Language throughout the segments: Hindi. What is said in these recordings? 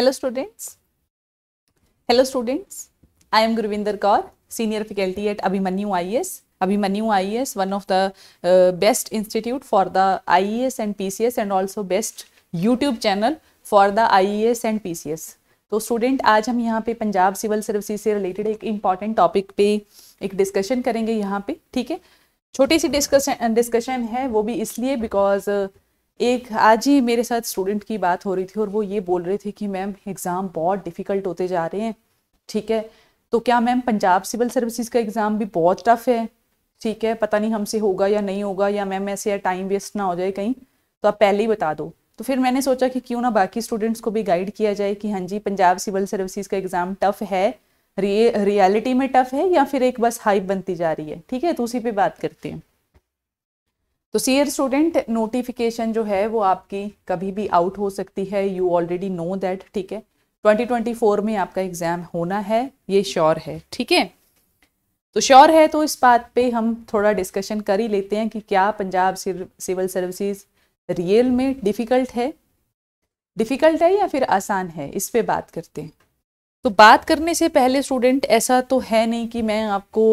Hello students. Hello students. I am Gurvinder Kaur, senior faculty at Abhimanyu IES. Abhimanyu IES, one of the uh, best institute for the IES and PCS and also best YouTube channel for the IES and PCS. तो स्टूडेंट आज हम यहाँ पे पंजाब सिविल सर्विसेज से रिलेटेड एक इम्पॉर्टेंट टॉपिक पे एक डिस्कशन करेंगे यहाँ पे ठीक है छोटी सी डिस्कशन डिस्कशन है वो भी इसलिए बिकॉज एक आज ही मेरे साथ स्टूडेंट की बात हो रही थी और वो ये बोल रहे थे कि मैम एग्ज़ाम बहुत डिफ़िकल्ट होते जा रहे हैं ठीक है तो क्या मैम पंजाब सिविल सर्विसेज का एग्ज़ाम भी बहुत टफ है ठीक है पता नहीं हमसे होगा या नहीं होगा या मैम ऐसे या टाइम वेस्ट ना हो जाए कहीं तो आप पहले ही बता दो तो फिर मैंने सोचा कि क्यों ना बाकी स्टूडेंट्स को भी गाइड किया जाए कि हाँ जी पंजाब सिविल सर्विसेज का एग्ज़ाम टफ है रियलिटी में टफ है या फिर एक बस हाइप बनती जा रही है ठीक है तो उसी पर बात करते हैं तो सीयर स्टूडेंट नोटिफिकेशन जो है वो आपकी कभी भी आउट हो सकती है यू ऑलरेडी नो दैट ठीक है 2024 में आपका एग्ज़ाम होना है ये श्योर है ठीक है तो श्योर है तो इस बात पे हम थोड़ा डिस्कशन कर ही लेते हैं कि क्या पंजाब सिविल सर्विसेज रियल में डिफ़िकल्ट है डिफ़िकल्ट है या फिर आसान है इस पर बात करते हैं तो बात करने से पहले स्टूडेंट ऐसा तो है नहीं कि मैं आपको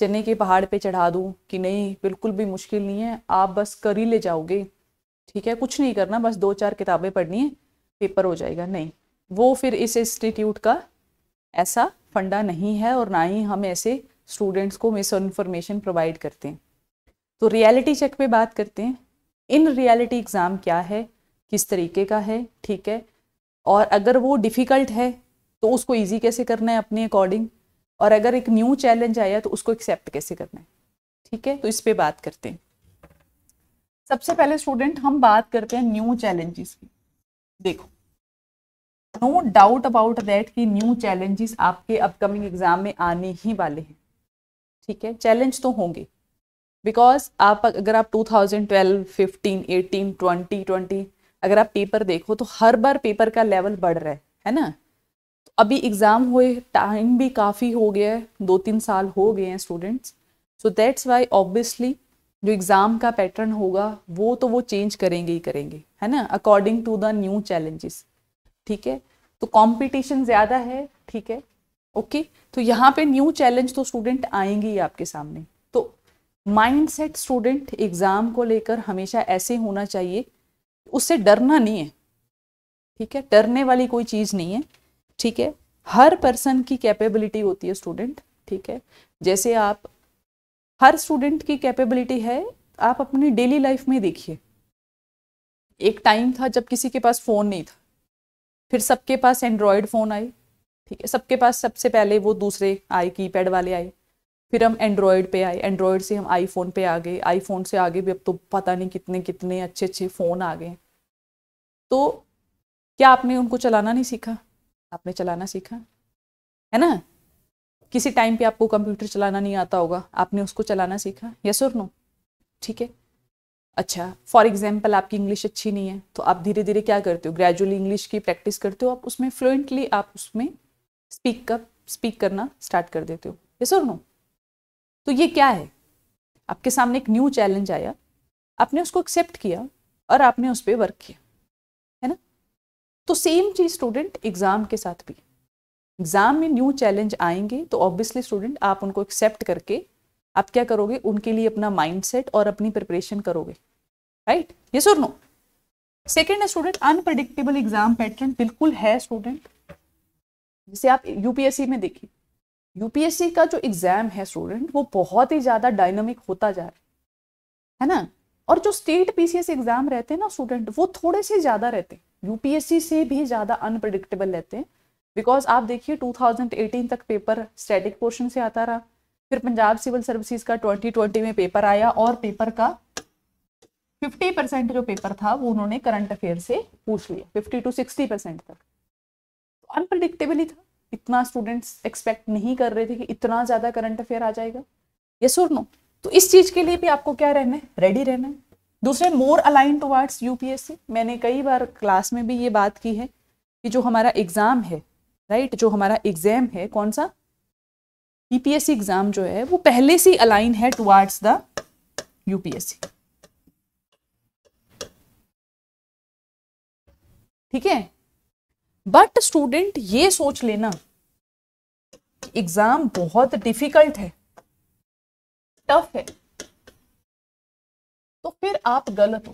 चने के पहाड़ पे चढ़ा दूँ कि नहीं बिल्कुल भी मुश्किल नहीं है आप बस कर ही ले जाओगे ठीक है कुछ नहीं करना बस दो चार किताबें पढ़नी है पेपर हो जाएगा नहीं वो फिर इस इंस्टीट्यूट का ऐसा फंडा नहीं है और ना ही हम ऐसे स्टूडेंट्स को मिस इन्फॉर्मेशन प्रोवाइड करते हैं तो रियलिटी चेक पे बात करते हैं इन रियलिटी एग्ज़ाम क्या है किस तरीके का है ठीक है और अगर वो डिफ़िकल्ट है तो उसको ईजी कैसे करना है अपने अकॉर्डिंग और अगर एक न्यू चैलेंज आया तो उसको एक्सेप्ट कैसे करना है ठीक है तो इस पर बात करते हैं सबसे पहले स्टूडेंट हम बात करते हैं न्यू चैलेंजेस की देखो नो डाउट अबाउट दैट कि न्यू चैलेंजेस आपके अपकमिंग एग्जाम में आने ही वाले हैं ठीक है चैलेंज तो होंगे बिकॉज आप अगर आप 2012, 15, 18, 20, 20 अगर आप पेपर देखो तो हर बार पेपर का लेवल बढ़ रहा है है ना अभी एग्ज़ाम हुए टाइम भी काफ़ी हो गया है दो तीन साल हो गए हैं students so that's why obviously जो एग्ज़ाम का पैटर्न होगा वो तो वो चेंज करेंगे ही करेंगे है ना according to the new challenges ठीक है तो कंपटीशन ज़्यादा है ठीक है ओके तो यहाँ पे न्यू चैलेंज तो स्टूडेंट आएंगे ही आपके सामने तो माइंडसेट स्टूडेंट एग्ज़ाम को लेकर हमेशा ऐसे होना चाहिए उससे डरना नहीं है ठीक है डरने वाली कोई चीज़ नहीं है ठीक है हर पर्सन की कैपेबिलिटी होती है स्टूडेंट ठीक है जैसे आप हर स्टूडेंट की कैपेबिलिटी है आप अपनी डेली लाइफ में देखिए एक टाइम था जब किसी के पास फ़ोन नहीं था फिर सबके पास एंड्रॉयड फ़ोन आए ठीक है सबके पास सबसे पहले वो दूसरे आए कीपैड वाले आए फिर हम एंड्रॉयड पे आए एंड्रॉयड से हम आईफोन पे आ गए आईफोन से आगे भी अब तो पता नहीं कितने कितने अच्छे अच्छे फ़ोन आ गए तो क्या आपने उनको चलाना नहीं सीखा आपने चलाना सीखा है ना किसी टाइम पे आपको कंप्यूटर चलाना नहीं आता होगा आपने उसको चलाना सीखा यस और नो ठीक है अच्छा फॉर एग्जाम्पल आपकी इंग्लिश अच्छी नहीं है तो आप धीरे धीरे क्या करते हो ग्रेजुअली इंग्लिश की प्रैक्टिस करते हो आप उसमें फ्लुएंटली आप उसमें स्पीक कर स्पीक करना स्टार्ट कर देते हो यस और नो तो ये क्या है आपके सामने एक न्यू चैलेंज आया आपने उसको एक्सेप्ट किया और आपने उस पर वर्क किया तो सेम चीज़ स्टूडेंट एग्ज़ाम के साथ भी एग्ज़ाम में न्यू चैलेंज आएंगे तो ऑब्वियसली स्टूडेंट आप उनको एक्सेप्ट करके आप क्या करोगे उनके लिए अपना माइंडसेट और अपनी प्रिपरेशन करोगे राइट ये और नो सेकेंड है स्टूडेंट अनप्रडिक्टेबल एग्जाम पैटर्न बिल्कुल है स्टूडेंट जैसे आप यूपीएससी में देखिए यूपीएससी का जो एग्जाम है स्टूडेंट वो बहुत ही ज़्यादा डायनामिक होता जा रहा है ना और जो स्टेट पीसीएस एग्जाम रहते हैं ना स्टूडेंट वो थोड़े से ज़्यादा रहते हैं यूपीएससी से भी ज़्यादा अनप्रडिक्टेबल रहते हैं बिकॉज आप देखिए 2018 तक पेपर स्टैटिक पोर्शन से आता रहा फिर पंजाब सिविल सर्विसेज का 2020 में पेपर आया और पेपर का 50 परसेंट जो पेपर था वो उन्होंने करंट अफेयर से पूछ लिया 50 टू 60 परसेंट तक अनप्रडिक्टेबल ही था इतना स्टूडेंट्स एक्सपेक्ट नहीं कर रहे थे कि इतना ज़्यादा करंट अफेयर आ जाएगा ये सुर नो तो इस चीज़ के लिए भी आपको क्या रहना है रेडी रहना है दूसरे मोर अलाइन टुवार्ड्स यूपीएससी मैंने कई बार क्लास में भी ये बात की है कि जो हमारा एग्ज़ाम है राइट right? जो हमारा एग्ज़ाम है कौन सा यूपीएससी e एग्ज़ाम जो है वो पहले से अलाइन है टुवर्ड्स द यूपीएससी ठीक है बट स्टूडेंट ये सोच लेना एग्ज़ाम बहुत डिफ़िकल्ट है टफ है तो फिर आप गलत हो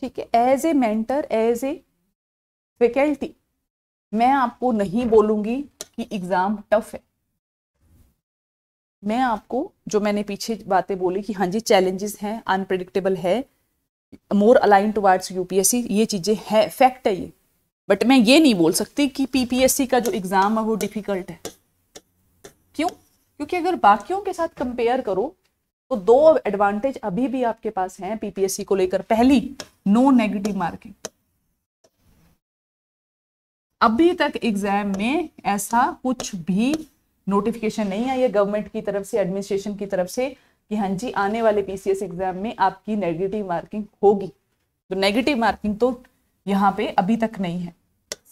ठीक है as a mentor as a faculty मैं आपको नहीं बोलूंगी कि एग्जाम टफ है मैं आपको जो मैंने पीछे बातें बोली कि हाँ जी चैलेंजेस हैं अनप्रडिक्टेबल है मोर अलाइन टुवर्ड्स यूपीएससी ये चीज़ें हैं फैक्ट है ये बट मैं ये नहीं बोल सकती कि पीपीएससी का जो एग्ज़ाम है वो डिफ़िकल्ट है क्यों क्योंकि अगर बाकियों के साथ कंपेयर करो तो दो एडवांटेज अभी भी आपके पास हैं पीपीएससी को लेकर पहली नो नेगेटिव मार्किंग अभी तक एग्जाम में ऐसा कुछ भी नोटिफिकेशन नहीं आई है गवर्नमेंट की तरफ से एडमिनिस्ट्रेशन की तरफ से कि हाँ जी आने वाले पीसीएस एग्जाम में आपकी नेगेटिव मार्किंग होगी तो नेगेटिव मार्किंग तो यहां पे अभी तक नहीं है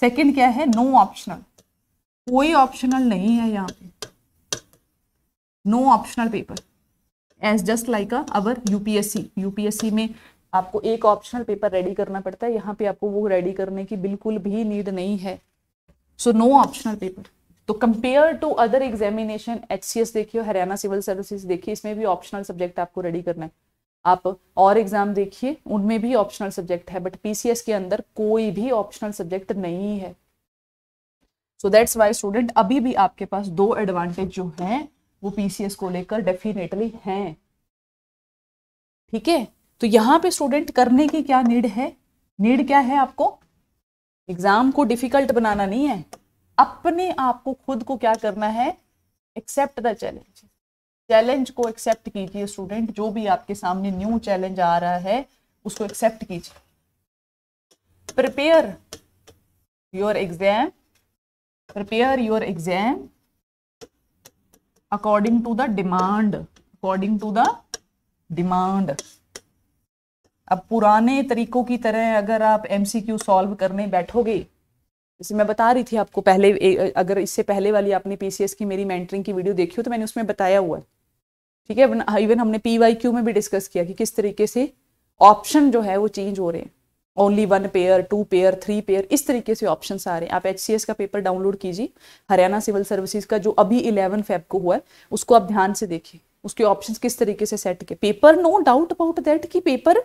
सेकंड क्या है नो no ऑप्शनल कोई ऑप्शनल नहीं है यहाँ पे no optional paper as just like our UPSC UPSC में आपको एक ऑप्शनल पेपर रेडी करना पड़ता है यहाँ पे आपको वो रेडी करने की बिल्कुल भी नीड नहीं है सो नो ऑप्शनल पेपर तो compare to other examination H C S देखिए हरियाणा सिविल सर्विसेज देखिए इसमें भी ऑप्शनल सब्जेक्ट आपको रेडी करना है आप और एग्जाम देखिए उनमें भी ऑप्शनल सब्जेक्ट है बट पीसीएस के अंदर कोई भी ऑप्शनल सब्जेक्ट नहीं है सो दैट्स वाई स्टूडेंट अभी भी आपके पास दो एडवांटेज जो हैं वो पीसीएस को लेकर डेफिनेटली हैं ठीक है तो यहां पे स्टूडेंट करने की क्या नीड है नीड क्या है आपको एग्जाम को डिफिकल्ट बनाना नहीं है अपने आप को खुद को क्या करना है एक्सेप्ट द चैलेंज चैलेंज को एक्सेप्ट कीजिए स्टूडेंट जो भी आपके सामने न्यू चैलेंज आ रहा है उसको एक्सेप्ट कीजिए prepare your exam prepare your exam according to the demand according to the demand अब पुराने तरीकों की तरह अगर आप एम सी क्यू सॉल्व करने बैठोगे जैसे मैं बता रही थी आपको पहले अगर इससे पहले वाली आपने पी सी एस की मेरी मेंटरिंग की वीडियो देखी हो तो मैंने उसमें बताया हुआ है ठीक है इवन हमने पी वाई क्यू में भी डिस्कस किया कि किस तरीके से ऑप्शन जो है वो चेंज हो रहे हैं only one paper two paper three paper इस तरीके से ऑप्शन आ रहे हैं आप एच का पेपर डाउनलोड कीजिए हरियाणा सिविल सर्विसेज का जो अभी इलेवन फेब को हुआ है उसको आप ध्यान से देखिए उसके ऑप्शंस किस तरीके से सेट किए paper no doubt about that कि पेपर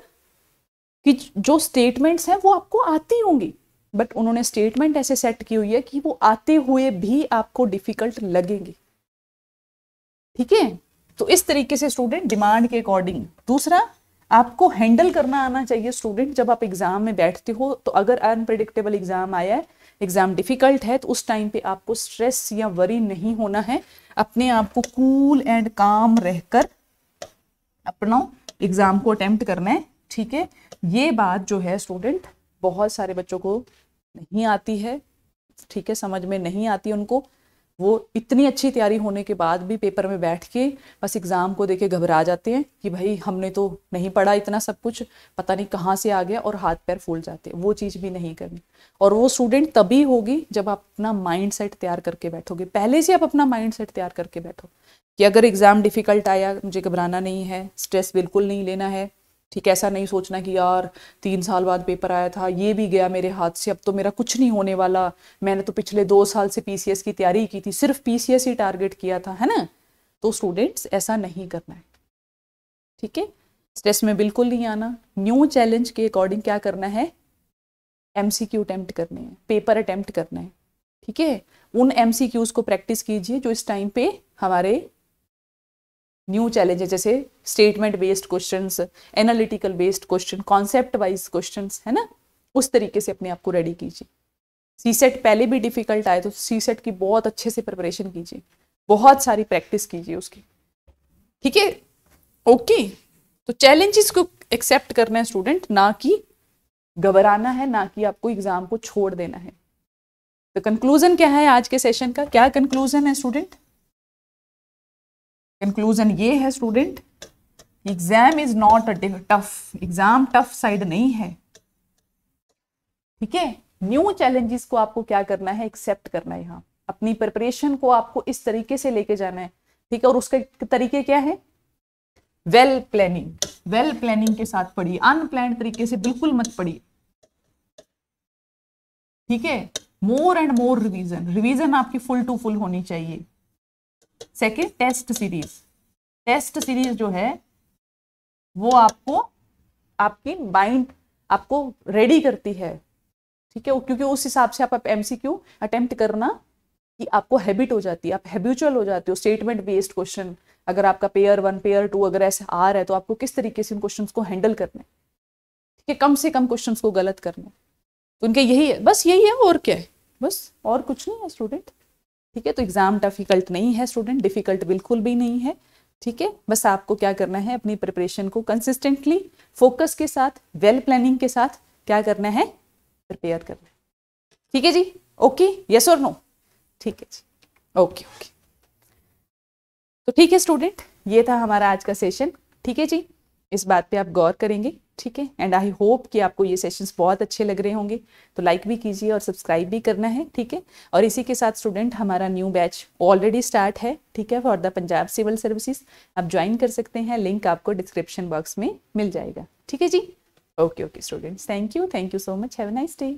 की जो स्टेटमेंट्स हैं वो आपको आती होंगी बट उन्होंने स्टेटमेंट ऐसे सेट की हुई है कि वो आते हुए भी आपको डिफिकल्ट लगेंगे ठीक है तो इस तरीके से स्टूडेंट डिमांड के अकॉर्डिंग दूसरा आपको हैंडल करना आना चाहिए स्टूडेंट जब आप एग्जाम में बैठते हो तो अगर अनप्रिडिक्टेबल एग्जाम आया है एग्जाम डिफिकल्ट है तो उस टाइम पे आपको स्ट्रेस या वरी नहीं होना है अपने आप को कूल एंड काम रहकर अपना एग्जाम को अटेम्प्ट करना है ठीक है ये बात जो है स्टूडेंट बहुत सारे बच्चों को नहीं आती है ठीक है समझ में नहीं आती उनको वो इतनी अच्छी तैयारी होने के बाद भी पेपर में बैठ के बस एग्ज़ाम को देके घबरा जाते हैं कि भाई हमने तो नहीं पढ़ा इतना सब कुछ पता नहीं कहाँ से आ गया और हाथ पैर फूल जाते हैं वो चीज़ भी नहीं करनी और वो स्टूडेंट तभी होगी जब आप अपना माइंड सेट तैयार करके बैठोगे पहले से आप अपना माइंड सेट तैयार करके बैठो कि अगर एग्ज़ाम डिफ़िकल्ट आया मुझे घबराना नहीं है स्ट्रेस बिल्कुल नहीं लेना है ठीक ऐसा नहीं सोचना कि यार तीन साल बाद पेपर आया था ये भी गया मेरे हाथ से अब तो मेरा कुछ नहीं होने वाला मैंने तो पिछले दो साल से पीसीएस की तैयारी की थी सिर्फ पी ही टारगेट किया था है ना तो स्टूडेंट्स ऐसा नहीं करना है ठीक है स्ट्रेस में बिल्कुल नहीं आना न्यू चैलेंज के अकॉर्डिंग क्या करना है एम सी क्यू अटैम्प्ट करने हैं पेपर अटैम्प्ट करना है ठीक है उन एम सी क्यूज़ को प्रैक्टिस कीजिए जो इस टाइम पे हमारे न्यू चैलेंजेस जैसे statement based question analytical based question concept wise question है ना उस तरीके से अपने आप को रेडी कीजिए सी सेट पहले भी डिफिकल्ट आए तो सी सेट की बहुत अच्छे से प्रिपरेशन कीजिए बहुत सारी प्रैक्टिस कीजिए उसकी ठीक है ओके तो चैलेंजेस को एक्सेप्ट करना है स्टूडेंट ना कि घबराना है ना कि आपको एग्जाम को छोड़ देना है तो कंक्लूजन क्या है आज के सेशन का क्या कंक्लूजन है स्टूडेंट कंक्लूजन ये है student exam is not a tough exam tough side नहीं है ठीक है न्यू चैलेंजेस को आपको क्या करना है एक्सेप्ट करना है यहाँ अपनी प्रिपरेशन को आपको इस तरीके से लेके जाना है ठीक है और उसके तरीके क्या है वेल प्लानिंग वेल प्लानिंग के साथ पढ़िए अनप्लान तरीके से बिल्कुल मत पढ़िए ठीक है more and more revision revision आपकी फुल टू फुल होनी चाहिए second test series test series जो है वो आपको आपकी माइंड आपको रेडी करती है ठीक है क्योंकि उस हिसाब से आप एम सी क्यू अटेम्प्ट करना कि आपको हैबिट हो जाती है आप हैबिचुअल हो जाते हो स्टेटमेंट बेस्ड क्वेश्चन अगर आपका पेयर वन पेयर टू अगर ऐसे आ रहा है तो आपको किस तरीके से उन क्वेश्चन को हैंडल करने ठीक है कम से कम क्वेश्चन को गलत करने तो उनके यही है बस यही है और क्या है बस और कुछ नहीं है स्टूडेंट ठीक है तो एग्जाम डिफिकल्ट नहीं है स्टूडेंट डिफिकल्ट बिल्कुल भी नहीं है ठीक है बस आपको क्या करना है अपनी प्रिपरेशन को कंसिस्टेंटली फोकस के साथ वेल well प्लानिंग के साथ क्या करना है प्रिपेयर करना है ठीक है जी ओके यस और नो ठीक है जी ओके ओके तो ठीक है स्टूडेंट ये था हमारा आज का सेशन ठीक है जी इस बात पे आप गौर करेंगे ठीक है एंड आई होप कि आपको ये सेशंस बहुत अच्छे लग रहे होंगे तो लाइक भी कीजिए और सब्सक्राइब भी करना है ठीक है और इसी के साथ स्टूडेंट हमारा न्यू बैच ऑलरेडी स्टार्ट है ठीक है for the Punjab civil services आप ज्वाइन कर सकते हैं लिंक आपको डिस्क्रिप्शन बॉक्स में मिल जाएगा ठीक है जी okay okay students thank you thank you so much have a nice day